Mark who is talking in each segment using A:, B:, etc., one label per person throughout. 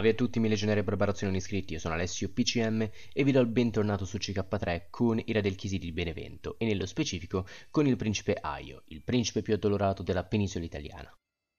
A: Salve a tutti miei legionari e preparazioni iscritti, io sono Alessio PCM e vi do il bentornato su CK3 con i Re del Chisi di Benevento e nello specifico con il principe Aio, il principe più addolorato della penisola italiana.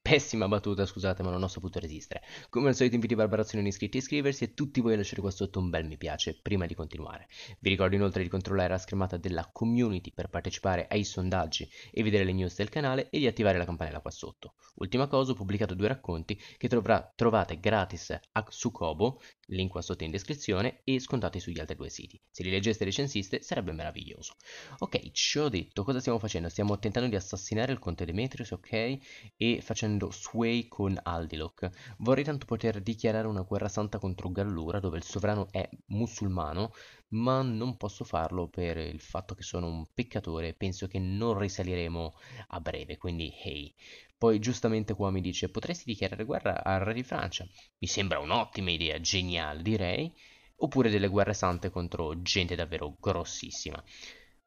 A: Pessima battuta, scusate, ma non ho saputo resistere. Come al solito invito i barbarazzoni iscritti a iscriversi e tutti voi a lasciare qua sotto un bel mi piace prima di continuare. Vi ricordo inoltre di controllare la schermata della community per partecipare ai sondaggi e vedere le news del canale e di attivare la campanella qua sotto. Ultima cosa, ho pubblicato due racconti che troverà, trovate gratis a, su Kobo link qua sotto in descrizione, e scontate sugli altri due siti. Se li leggeste e recensiste sarebbe meraviglioso. Ok, ci ho detto, cosa stiamo facendo? Stiamo tentando di assassinare il conte Demetrius, ok? E facendo sway con Aldiloc. Vorrei tanto poter dichiarare una guerra santa contro Gallura, dove il sovrano è musulmano, ma non posso farlo per il fatto che sono un peccatore, penso che non risaliremo a breve, quindi hey. Poi giustamente qua mi dice potresti dichiarare guerra al re di Francia, mi sembra un'ottima idea, geniale direi, oppure delle guerre sante contro gente davvero grossissima.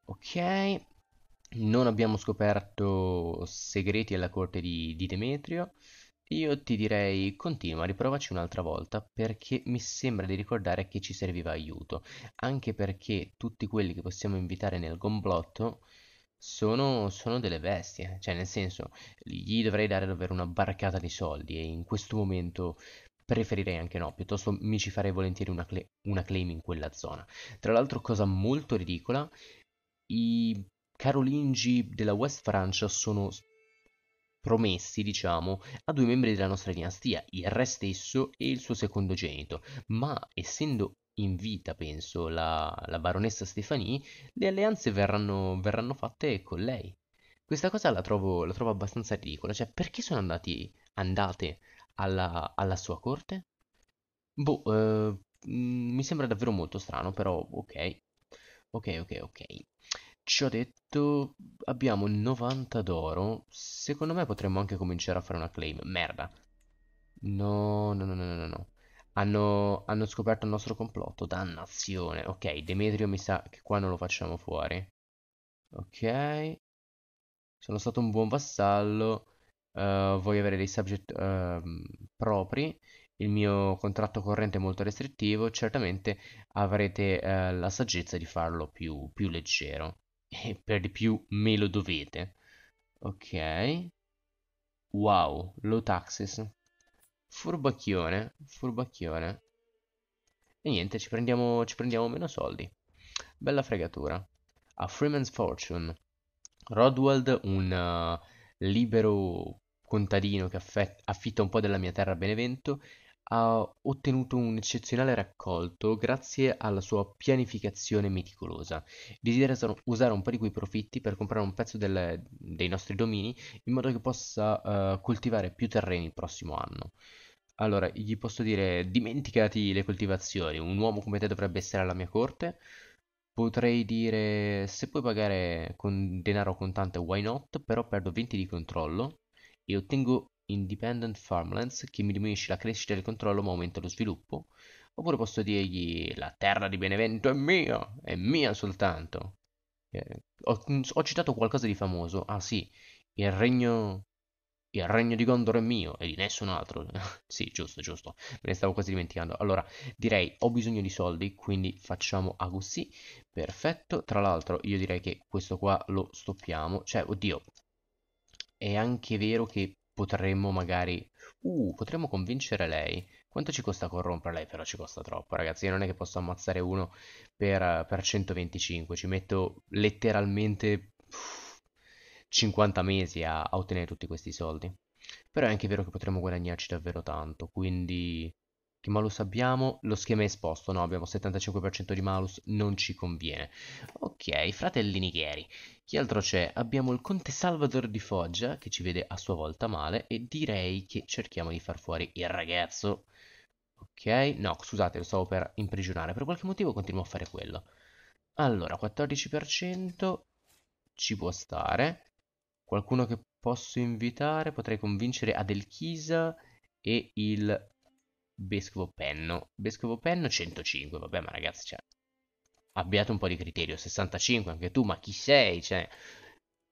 A: Ok, non abbiamo scoperto segreti alla corte di, di Demetrio. Io ti direi continua, riprovaci un'altra volta perché mi sembra di ricordare che ci serviva aiuto, anche perché tutti quelli che possiamo invitare nel gomblotto sono, sono delle bestie, cioè nel senso gli dovrei dare davvero una barcata di soldi e in questo momento preferirei anche no, piuttosto mi ci farei volentieri una, cl- una claim in quella zona. Tra l'altro cosa molto ridicola, i carolingi della West Francia sono promessi, diciamo, a due membri della nostra dinastia, il re stesso e il suo secondogenito, ma essendo in vita, penso, la, la baronessa Stefanie, le alleanze verranno, verranno, fatte con lei. Questa cosa la trovo, la trovo abbastanza ridicola, cioè perché sono andati, andate alla, alla sua corte? Boh, eh, mm, mi sembra davvero molto strano, però ok. Ok, ok, ok. Ciò detto, abbiamo 90 d'oro. Secondo me potremmo anche cominciare a fare una claim. Merda. No, no, no, no, no, no. Hanno, hanno scoperto il nostro complotto. Dannazione. Ok, Demetrio mi sa che qua non lo facciamo fuori. Ok. Sono stato un buon vassallo. Uh, voglio avere dei subject uh, propri. Il mio contratto corrente è molto restrittivo. Certamente avrete uh, la saggezza di farlo più, più leggero e eh, per di più me lo dovete. Ok. Wow, low taxes. Furbacchione, furbacchione. E niente, ci prendiamo, ci prendiamo meno soldi. Bella fregatura. A Freeman's Fortune. Rodwald, un uh, libero contadino che affitta un po' della mia terra a Benevento ha ottenuto un eccezionale raccolto grazie alla sua pianificazione meticolosa. Desidera usare un po' di quei profitti per comprare un pezzo del, dei nostri domini in modo che possa uh, coltivare più terreni il prossimo anno. Allora, gli posso dire, dimenticati le coltivazioni, un uomo come te dovrebbe essere alla mia corte. Potrei dire, se puoi pagare con denaro contante, why not? Però perdo 20 di controllo e ottengo independent farmlands che mi diminuisce la crescita del controllo ma aumenta lo sviluppo. Oppure posso dirgli la terra di Benevento è mia, è mia soltanto. Eh, ho, mm, ho, citato qualcosa di famoso. Ah sì, il regno, il regno di Gondor è mio e di nessun altro. sì, giusto, giusto. Me ne stavo quasi dimenticando. Allora, direi ho bisogno di soldi, quindi facciamo a così. Perfetto. Tra l'altro, io direi che questo qua lo stoppiamo. Cioè, oddio. È anche vero che potremmo magari... Uh, potremmo convincere lei. Quanto ci costa corrompere lei? Però ci costa troppo, ragazzi. Io non è che posso ammazzare uno per, per 125. Ci metto letteralmente 50 mesi a, a ottenere tutti questi soldi. Però è anche vero che potremmo guadagnarci davvero tanto, quindi che malus abbiamo lo schema è esposto, no, abbiamo 75% di malus, non ci conviene. Ok, fratellini Chieri. Chi altro c'è? Abbiamo il conte Salvador di Foggia, che ci vede a sua volta male, e direi che cerchiamo di far fuori il ragazzo. Ok, no, scusate, lo stavo per imprigionare, per qualche motivo continuo a fare quello. Allora, 14% ci può stare. Qualcuno che posso invitare, potrei convincere Adelchisa e il Vescovo Penno. Vescovo Penno 105, vabbè, ma ragazzi, cioè, abbiate un po' di criterio. 65 anche tu, ma chi sei? Cioè,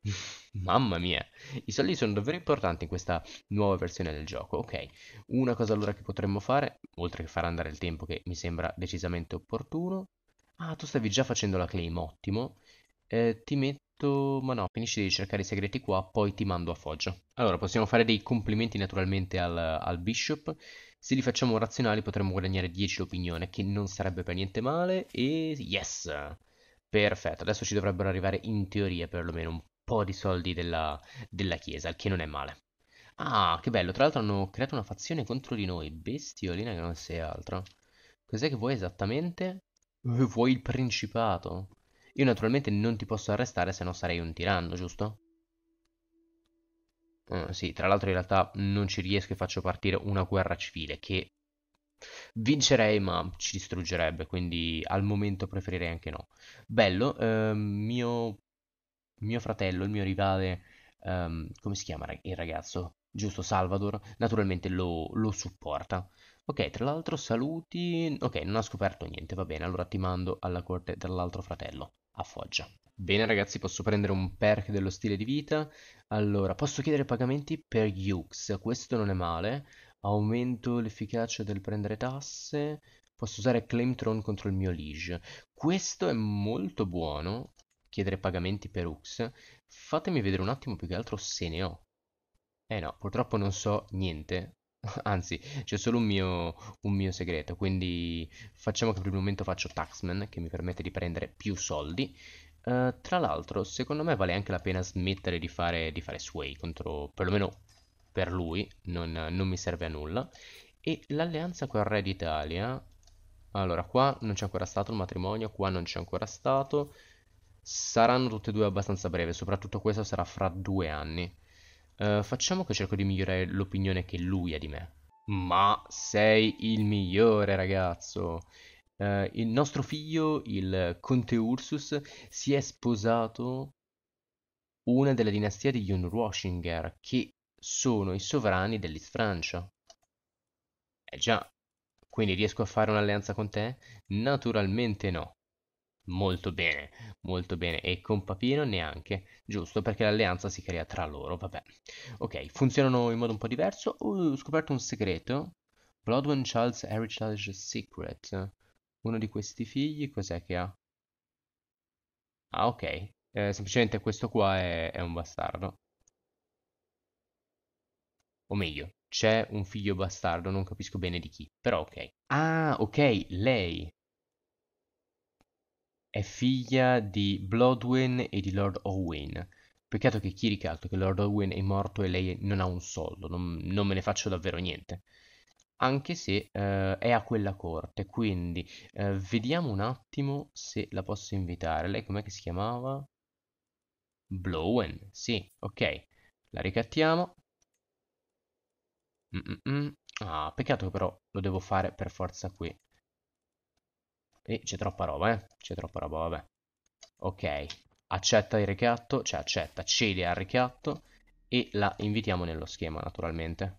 A: mamma mia. I soldi sono davvero importanti in questa nuova versione del gioco. Ok, una cosa allora che potremmo fare, oltre che far andare il tempo che mi sembra decisamente opportuno. Ah, tu stavi già facendo la claim, ottimo. Eh, ti metto detto, ma no, finisci di cercare i segreti qua, poi ti mando a Foggia. Allora, possiamo fare dei complimenti naturalmente al, al bishop. Se li facciamo razionali potremmo guadagnare 10 l'opinione, che non sarebbe per niente male. E yes! Perfetto, adesso ci dovrebbero arrivare in teoria perlomeno un po' di soldi della, della chiesa, il che non è male. Ah, che bello, tra l'altro hanno creato una fazione contro di noi, bestiolina che non sei altro. Cos'è che vuoi esattamente? Eh, vuoi il principato? Io naturalmente non ti posso arrestare se non sarei un tiranno, giusto? Uh, sì, tra l'altro in realtà non ci riesco e faccio partire una guerra civile che vincerei ma ci distruggerebbe, quindi al momento preferirei anche no. Bello, uh, mio, mio, fratello, il mio rivale, um, come si chiama il ragazzo? Giusto, Salvador, naturalmente lo, lo supporta. Ok, tra l'altro saluti... Ok, non ha scoperto niente, va bene, allora ti mando alla corte dell'altro fratello a Foggia. Bene ragazzi, posso prendere un perk dello stile di vita. Allora, posso chiedere pagamenti per Yux, questo non è male. Aumento l'efficacia del prendere tasse. Posso usare Claimtron contro il mio Liege. Questo è molto buono, chiedere pagamenti per Ux. Fatemi vedere un attimo più che altro se ne ho. Eh no, purtroppo non so niente Anzi, c'è solo un mio, un mio, segreto, quindi facciamo che per il momento faccio Taxman, che mi permette di prendere più soldi. Uh, tra l'altro, secondo me vale anche la pena smettere di fare, di fare Sway contro, perlomeno per lui, non, non mi serve a nulla. E l'alleanza con il re d'Italia... Allora, qua non c'è ancora stato il matrimonio, qua non c'è ancora stato. Saranno tutte e due abbastanza breve, soprattutto questa sarà fra due anni. Uh, facciamo che cerco di migliorare l'opinione che lui ha di me. Ma sei il migliore, ragazzo. Uh, il nostro figlio, il conte Ursus, si è sposato una della dinastia di degli Unrwashinger, che sono i sovrani dell'East Francia. Eh già, quindi riesco a fare un'alleanza con te? Naturalmente no. Molto bene, molto bene. E con Papino neanche, giusto, perché l'alleanza si crea tra loro, vabbè. Ok, funzionano in modo un po' diverso. Uh, ho scoperto un segreto. Bloodwin Charles Heritage Secret. Uno di questi figli cos'è che ha? Ah, ok. Eh, semplicemente questo qua è, è un bastardo. O meglio, c'è un figlio bastardo, non capisco bene di chi, però ok. Ah, ok, lei è figlia di Bloodwin e di Lord Owen. Peccato che chi ricalto che Lord Owen è morto e lei non ha un soldo, non, non me ne faccio davvero niente. Anche se eh, è a quella corte, quindi eh, vediamo un attimo se la posso invitare. Lei com'è che si chiamava? Blowen, sì, ok. La ricattiamo. Mm -mm. mm. Ah, peccato che però lo devo fare per forza qui. E c'è troppa roba, eh? C'è troppa roba, vabbè. Ok, accetta il ricatto, cioè accetta, cede al ricatto e la invitiamo nello schema, naturalmente.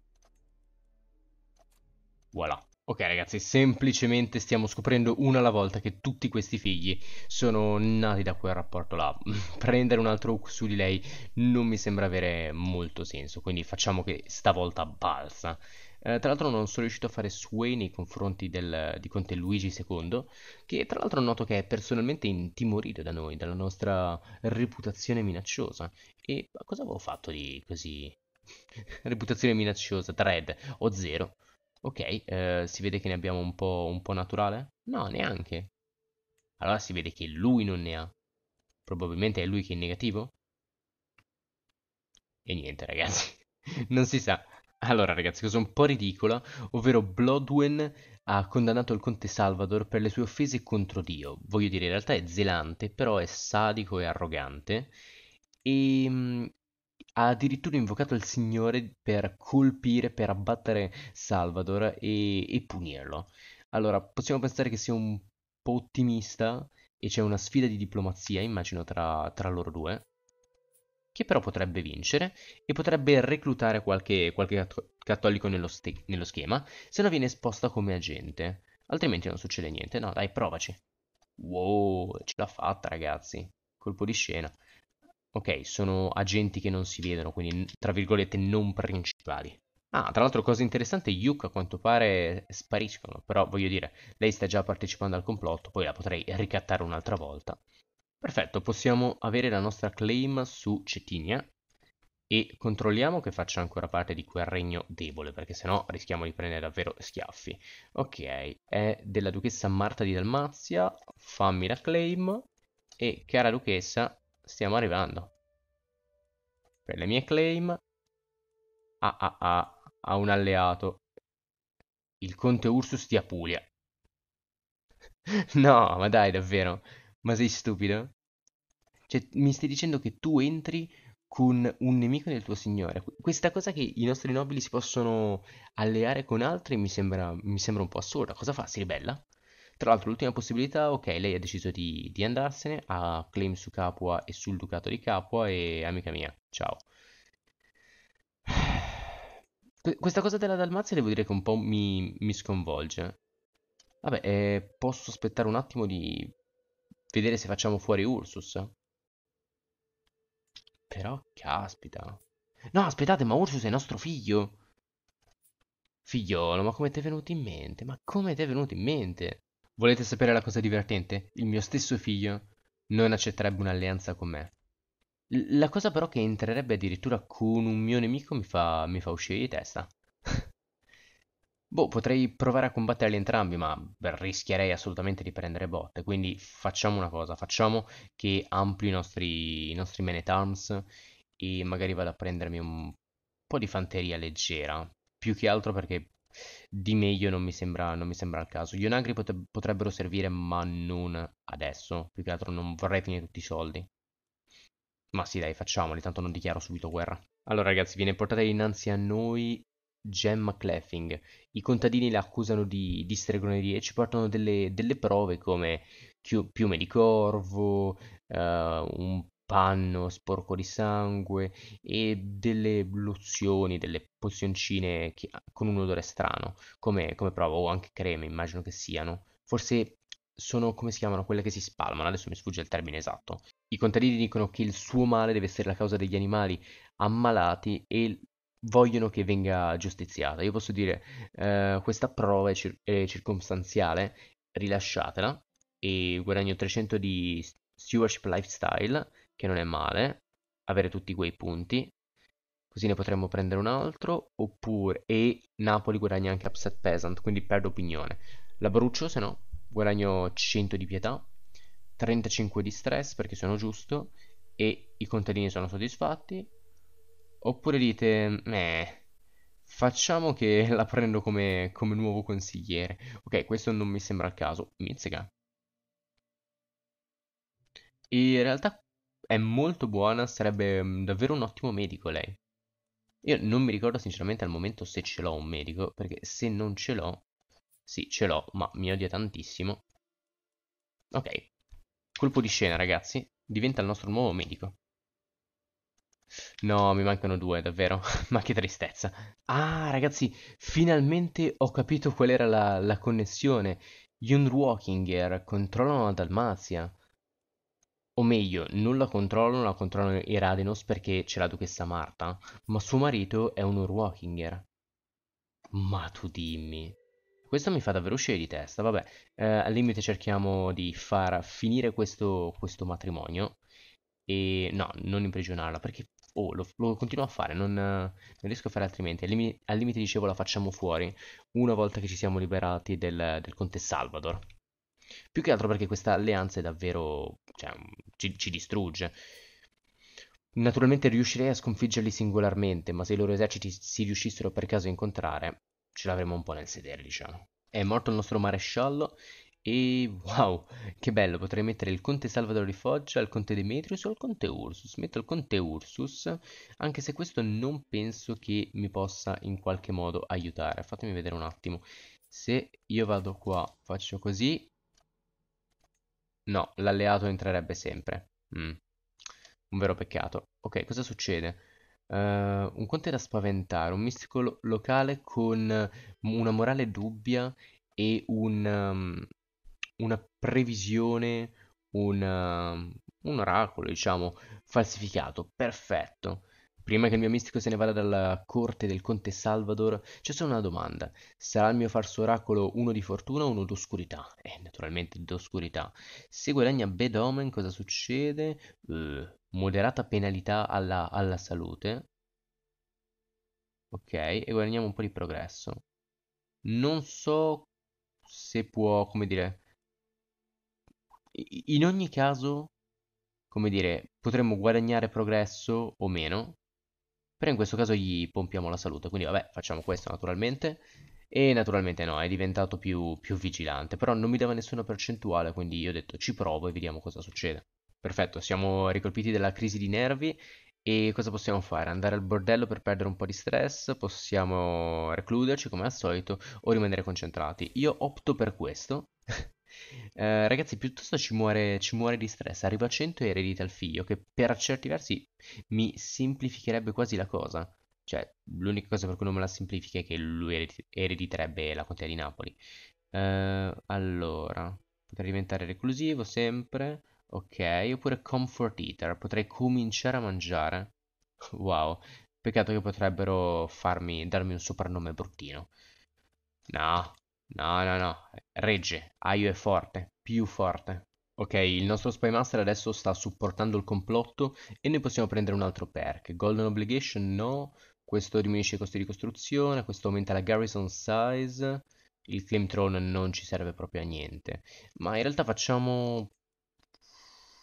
A: Voilà. Ok ragazzi, semplicemente stiamo scoprendo una alla volta che tutti questi figli sono nati da quel rapporto là. Prendere un altro hook su di lei non mi sembra avere molto senso, quindi facciamo che stavolta balza. Eh, tra l'altro non sono riuscito a fare sway nei confronti del, di Conte Luigi II, che tra l'altro noto che è personalmente intimorito da noi, dalla nostra reputazione minacciosa. E cosa avevo fatto di così... reputazione minacciosa, thread o zero? Ok, eh, si vede che ne abbiamo un po', un po' naturale? No, neanche. Allora si vede che lui non ne ha. Probabilmente è lui che è negativo? E niente, ragazzi. non si sa. Allora, ragazzi, cosa un po' ridicola, ovvero Blodwen ha condannato il conte Salvador per le sue offese contro Dio. Voglio dire, in realtà è zelante, però è sadico e arrogante. E ehm, mh, ha addirittura invocato il Signore per colpire, per abbattere Salvador e, e punirlo. Allora, possiamo pensare che sia un po' ottimista e c'è una sfida di diplomazia, immagino, tra, tra loro due che però potrebbe vincere e potrebbe reclutare qualche, qualche cattolico nello, nello schema, se no viene esposta come agente. Altrimenti non succede niente. No, dai, provaci. Wow, ce l'ha fatta, ragazzi. Colpo di scena. Ok, sono agenti che non si vedono, quindi tra virgolette non principali. Ah, tra l'altro cosa interessante, Yuka a quanto pare spariscono, però voglio dire, lei sta già partecipando al complotto, poi la potrei ricattare un'altra volta. Perfetto, possiamo avere la nostra claim su Cetinia e controlliamo che faccia ancora parte di quel regno debole, perché sennò rischiamo di prendere davvero schiaffi. Ok, è della duchessa Marta di Dalmazia, fammi la claim e cara duchessa, stiamo arrivando. Per le mie claim, ah ah ah, ha un alleato, il conte Ursus di Apulia. no, ma dai, davvero... Ma sei stupido? Cioè, mi stai dicendo che tu entri con un nemico del tuo signore. Questa cosa che i nostri nobili si possono alleare con altri mi sembra, mi sembra un po' assurda. Cosa fa? Si ribella? Tra l'altro, l'ultima possibilità, ok, lei ha deciso di, di, andarsene, ha claim su Capua e sul ducato di Capua e amica mia, ciao. Questa cosa della Dalmazia devo dire che un po' mi, mi sconvolge. Vabbè, eh, posso aspettare un attimo di vedere se facciamo fuori Ursus. Però, caspita. No, aspettate, ma Ursus è nostro figlio. Figliolo, ma come ti è venuto in mente? Ma come ti è venuto in mente? Volete sapere la cosa divertente? Il mio stesso figlio non accetterebbe un'alleanza con me. La cosa però che entrerebbe addirittura con un mio nemico mi fa, mi fa uscire di testa. Boh, potrei provare a combatterli entrambi, ma beh, rischierei assolutamente di prendere botte. Quindi facciamo una cosa, facciamo che ampli i nostri, i nostri man at arms e magari vado a prendermi un po' di fanteria leggera. Più che altro perché di meglio non mi sembra, non mi sembra il caso. Gli onagri pot- potrebbero servire, ma non adesso. Più che altro non vorrei finire tutti i soldi. Ma sì, dai, facciamoli, tanto non dichiaro subito guerra. Allora, ragazzi, viene portata innanzi a noi Gemma Cleffing. I contadini la accusano di, di stregonerie e ci portano delle, delle prove come chiu, piume di corvo, uh, un panno sporco di sangue e delle lozioni, delle pozioncine che, con un odore strano, come, come prova, o anche creme immagino che siano. Forse sono come si chiamano quelle che si spalmano, adesso mi sfugge il termine esatto. I contadini dicono che il suo male deve essere la causa degli animali ammalati e vogliono che venga giustiziata. Io posso dire, eh, questa prova è, cir- è, circostanziale, rilasciatela e guadagno 300 di stewardship lifestyle, che non è male, avere tutti quei punti, così ne potremmo prendere un altro, oppure, e Napoli guadagna anche upset peasant, quindi perdo opinione. La brucio, se no, guadagno 100 di pietà, 35 di stress perché sono giusto e i contadini sono soddisfatti, Oppure dite, eh, facciamo che la prendo come, come nuovo consigliere. Ok, questo non mi sembra il caso. Mizzega. In realtà è molto buona, sarebbe mm, davvero un ottimo medico lei. Io non mi ricordo sinceramente al momento se ce l'ho un medico, perché se non ce l'ho, sì, ce l'ho, ma mi odia tantissimo. Ok, colpo di scena ragazzi, diventa il nostro nuovo medico. No, mi mancano due, davvero. Ma che tristezza. Ah, ragazzi, finalmente ho capito qual era la, la connessione. Gli Unwalkinger controllano la Dalmazia. O meglio, non la controllano, la controllano i Radenos perché c'è la duchessa Marta, ma suo marito è un Urwalkinger. Ma tu dimmi. Questo mi fa davvero uscire di testa, vabbè. Eh, al limite cerchiamo di far finire questo, questo matrimonio. E no, non imprigionarla, perché Oh, lo, lo, continuo a fare, non, non, riesco a fare altrimenti. Al limite, al limite, dicevo la facciamo fuori una volta che ci siamo liberati del, del conte Salvador. Più che altro perché questa alleanza è davvero. Cioè, mm, ci, ci distrugge. Naturalmente riuscirei a sconfiggerli singolarmente, ma se i loro eserciti si riuscissero per caso a incontrare, ce l'avremmo un po' nel sedere, diciamo. È morto il nostro maresciallo e wow, che bello, potrei mettere il conte Salvador di Foggia, il conte Demetrius o il conte Ursus. Metto il conte Ursus, anche se questo non penso che mi possa in qualche modo aiutare. Fatemi vedere un attimo. Se io vado qua, faccio così. No, l'alleato entrerebbe sempre. Mm. Un vero peccato. Ok, cosa succede? Uh, un conte da spaventare, un mistico lo locale con una morale dubbia e un, um, una previsione, una, eh, un oracolo, diciamo, falsificato. Perfetto. Prima che il mio mistico se ne vada dalla corte del conte Salvador, c'è solo una domanda. Sarà il mio falso oracolo uno di fortuna o uno d'oscurità? Eh, naturalmente d'oscurità. Se guadagna bad omen, cosa succede? Uh, moderata penalità alla, alla salute. Ok, e guadagniamo un po' di progresso. Non so se può, come dire, in ogni caso, come dire, potremmo guadagnare progresso o meno, però in questo caso gli pompiamo la salute, quindi vabbè, facciamo questo naturalmente. E naturalmente no, è diventato più, più vigilante, però non mi dava nessuna percentuale, quindi io ho detto ci provo e vediamo cosa succede. Perfetto, siamo ricolpiti dalla crisi di nervi e cosa possiamo fare? Andare al bordello per perdere un po' di stress? Possiamo recluderci come al solito o rimanere concentrati? Io opto per questo Eh, ragazzi, piuttosto ci muore, ci muore, di stress. Arriva a 100 e eredita il figlio, che per certi versi mi semplificherebbe quasi la cosa. Cioè, l'unica cosa per cui non me la semplifica è che lui erediterebbe la contea di Napoli. Eh, allora, potrei diventare reclusivo sempre. Ok, oppure comfort eater, potrei cominciare a mangiare. Wow, peccato che potrebbero farmi, darmi un soprannome bruttino. No, No, no, no. Regge, Aio è forte, più forte. Ok, il nostro Spymaster adesso sta supportando il complotto e noi possiamo prendere un altro perk. Golden Obligation no, questo diminuisce i costi di costruzione, questo aumenta la garrison size, il claim throne non ci serve proprio a niente. Ma in realtà facciamo...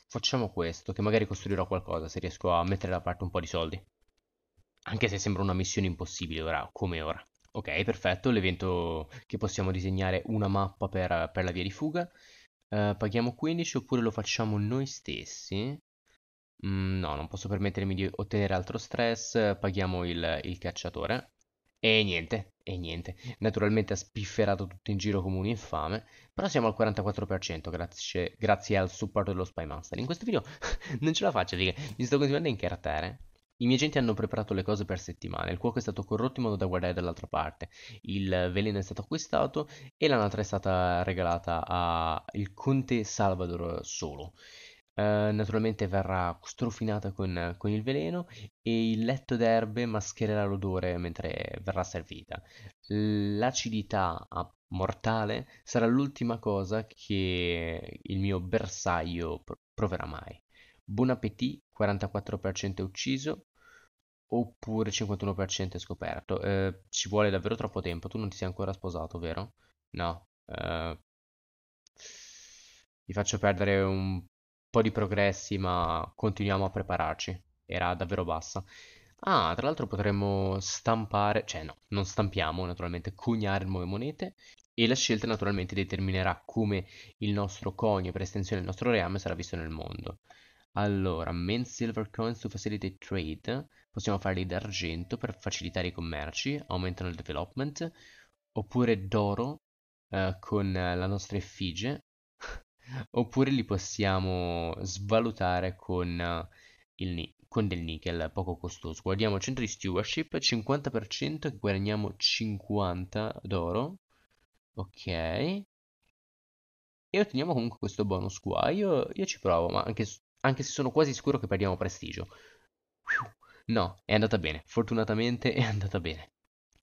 A: facciamo questo, che magari costruirò qualcosa se riesco a mettere da parte un po' di soldi. Anche se sembra una missione impossibile ora, come ora. Ok, perfetto, l'evento che possiamo disegnare una mappa per, per la via di fuga. Uh, paghiamo 15 oppure lo facciamo noi stessi? Mm, no, non posso permettermi di ottenere altro stress, paghiamo il, il cacciatore. E niente, e niente. Naturalmente ha spifferato tutto in giro come un infame, però siamo al 44% grazie, grazie al supporto dello Spy Master. In questo video non ce la faccio, mi sto continuando a incartare. I miei agenti hanno preparato le cose per settimane, il cuoco è stato corrotto in modo da guardare dall'altra parte, il veleno è stato acquistato e l'anatra è stata regalata al conte Salvador solo. Uh, naturalmente verrà strofinata con, con, il veleno e il letto d'erbe maschererà l'odore mentre verrà servita. L'acidità mortale sarà l'ultima cosa che il mio bersaglio proverà mai. Buon appetito, 44% ucciso, oppure 51% scoperto. Eh, ci vuole davvero troppo tempo. Tu non ti sei ancora sposato, vero? No. Eh, vi faccio perdere un po' di progressi, ma continuiamo a prepararci. Era davvero bassa. Ah, tra l'altro potremmo stampare, cioè no, non stampiamo naturalmente, coniare nuove monete e la scelta naturalmente determinerà come il nostro conio per estensione del nostro reame sarà visto nel mondo. Allora, main silver coins to facilitate trade possiamo farli d'argento per facilitare i commerci, aumentano il development, oppure d'oro eh, con eh, la nostra effigie, oppure li possiamo svalutare con, eh, il, con del nickel poco costoso. Guardiamo il centro di stewardship, 50% guadagniamo 50 d'oro, ok, e otteniamo comunque questo bonus qua. Io, io ci provo, ma anche, anche, se sono quasi sicuro che perdiamo prestigio. No, è andata bene, fortunatamente è andata bene.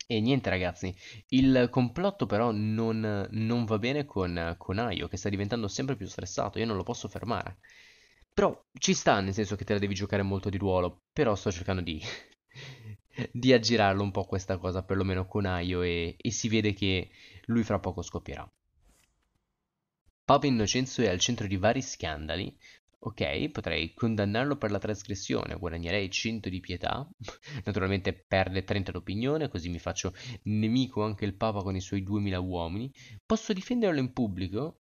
A: E niente ragazzi, il complotto però non, non va bene con, con Ayo che sta diventando sempre più stressato, io non lo posso fermare. Però ci sta, nel senso che te la devi giocare molto di ruolo, però sto cercando di, di aggirarlo un po' questa cosa, perlomeno con Ayo, e, e si vede che lui fra poco scoppierà. Papa Innocenzo è al centro di vari scandali, Ok, potrei condannarlo per la trasgressione, guadagnerei 100 di pietà, naturalmente perde 30 d'opinione, così mi faccio nemico anche il Papa con i suoi 2000 uomini. Posso difenderlo in pubblico?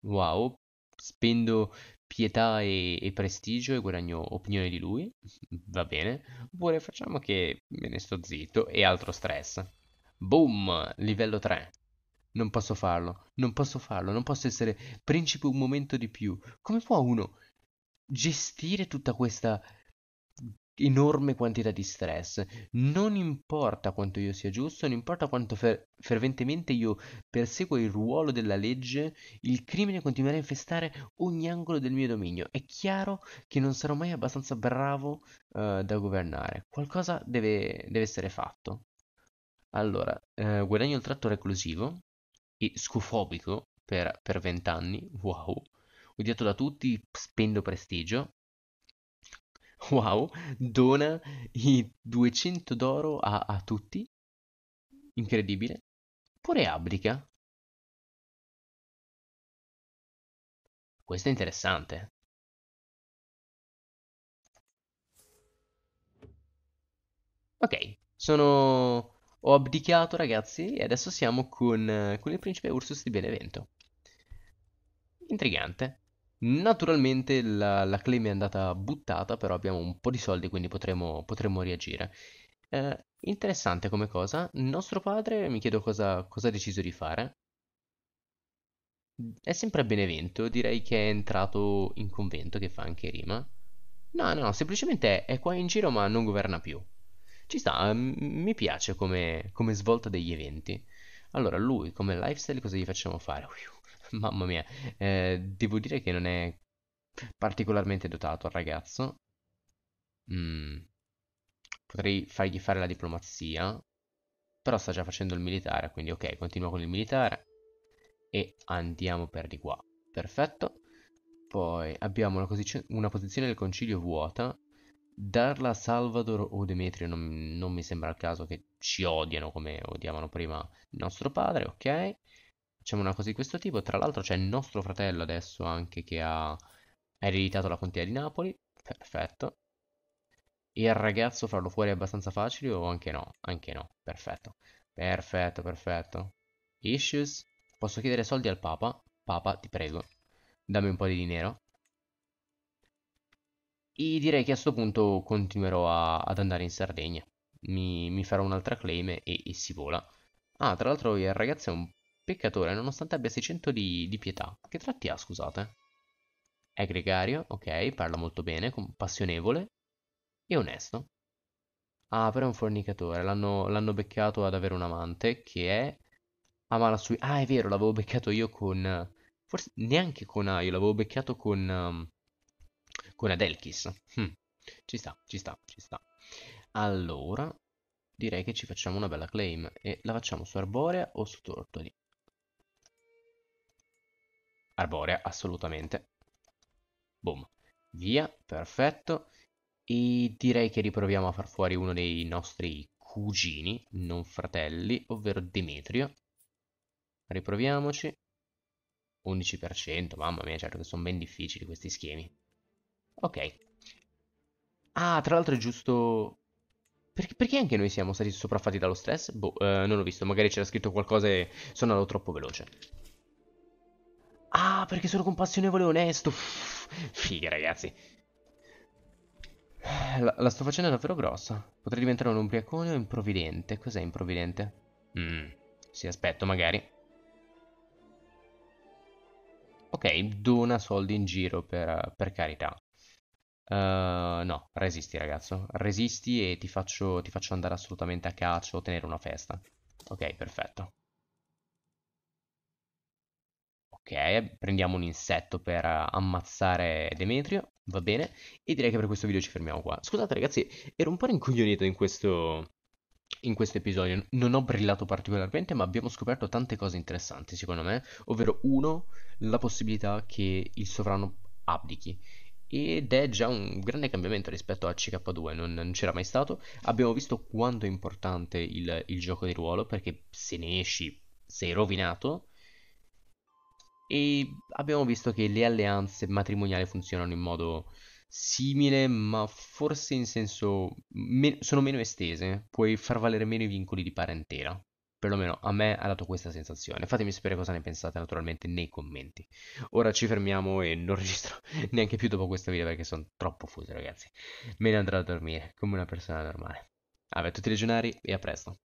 A: Wow, spendo pietà e, e, prestigio e guadagno opinione di lui, va bene, oppure facciamo che me ne sto zitto e altro stress. Boom, livello 3. Non posso farlo, non posso farlo, non posso essere principe un momento di più. Come può uno gestire tutta questa enorme quantità di stress. Non importa quanto io sia giusto, non importa quanto fer- ferventemente io persegua il ruolo della legge, il crimine continuerà a infestare ogni angolo del mio dominio. È chiaro che non sarò mai abbastanza bravo uh, da governare. Qualcosa deve, deve essere fatto. Allora, eh, guadagno il tratto reclusivo e scufobico per, per 20 anni. Wow odiato da tutti, spendo prestigio. Wow, dona i 200 d'oro a, a tutti. Incredibile. Pure abdica. Questo è interessante. Ok, sono... Ho abdicato ragazzi e adesso siamo con, con il principe Ursus di Benevento. Intrigante. Naturalmente la, la claim è andata buttata, però abbiamo un po' di soldi, quindi potremo, potremo reagire. Eh, interessante come cosa. Nostro padre, mi chiedo cosa, cosa ha deciso di fare. È sempre a Benevento, direi che è entrato in convento, che fa anche rima. No, no, semplicemente è qua in giro ma non governa più. Ci sta, mi piace come, come, svolta degli eventi. Allora, lui come lifestyle cosa gli facciamo fare? Mamma mia, eh, devo dire che non è particolarmente dotato il ragazzo. Mm. Potrei fargli fare la diplomazia, però sta già facendo il militare, quindi ok, continua con il militare e andiamo per di qua. Perfetto. Poi abbiamo una, una posizione del concilio vuota. Darla a Salvador o Demetrio non, non mi sembra il caso che ci odiano come odiavano prima il nostro padre, ok? diciamo una cosa di questo tipo. Tra l'altro c'è il nostro fratello adesso anche che ha, ha ereditato la contea di Napoli. Perfetto. E Il ragazzo farlo fuori è abbastanza facile o anche no? Anche no, perfetto. Perfetto, perfetto. Issues? Posso chiedere soldi al Papa? Papa, ti prego. Dammi un po' di dinero. E direi che a questo punto continuerò a, ad andare in Sardegna. Mi, mi farò un'altra claim e, e si vola. Ah, tra l'altro il ragazzo è un Peccatore, nonostante abbia 600 di, di pietà. Che tratti ha, scusate? È gregario, ok, parla molto bene, compassionevole e onesto. Ah, però è un fornicatore. L'hanno, l'hanno beccato ad avere un amante che è Amalasuil. Ah, è vero, l'avevo beccato io con. Forse neanche con Aio, l'avevo beccato con. Um, con Adelkis. Hm. Ci sta, ci sta, ci sta. Allora, direi che ci facciamo una bella claim. E la facciamo su Arborea o su Tortoli? arborea, assolutamente. Boom. Via, perfetto. E direi che riproviamo a far fuori uno dei nostri cugini, non fratelli, ovvero Demetrio. Riproviamoci. 11%, mamma mia, certo che sono ben difficili questi schemi. Ok. Ah, tra l'altro è giusto... Perché, perché, anche noi siamo stati sopraffatti dallo stress? Boh, eh, non l'ho visto, magari c'era scritto qualcosa e sono andato troppo veloce. Ah, perché sono compassionevole e onesto. Fighe, ragazzi. Eh, la, la, sto facendo davvero grossa. Potrei diventare un ubriacone o improvvidente. Cos'è improvvidente? Mmm, si aspetto magari. Ok, dona soldi in giro per, per carità. Uh, no, resisti ragazzo. Resisti e ti faccio, ti faccio andare assolutamente a caccia o tenere una festa. Ok, perfetto. prendiamo un insetto per ammazzare Demetrio, va bene. E direi che per questo video ci fermiamo qua. Scusate ragazzi, ero un po' rincoglionito in questo... In questo episodio non ho brillato particolarmente, ma abbiamo scoperto tante cose interessanti, secondo me. Ovvero, uno, la possibilità che il sovrano abdichi ed è già un grande cambiamento rispetto a CK2, non, non c'era mai stato. Abbiamo visto quanto è importante il, il, gioco di ruolo perché se ne esci sei rovinato e abbiamo visto che le alleanze matrimoniali funzionano in modo simile, ma forse in senso me- sono meno estese, puoi far valere meno i vincoli di parentela. Perlomeno a me ha dato questa sensazione. Fatemi sapere cosa ne pensate naturalmente nei commenti. Ora ci fermiamo e non registro neanche più dopo questa video perché sono troppo fuso, ragazzi. Me ne andrò a dormire come una persona normale. Avete tutti i legionari e a presto.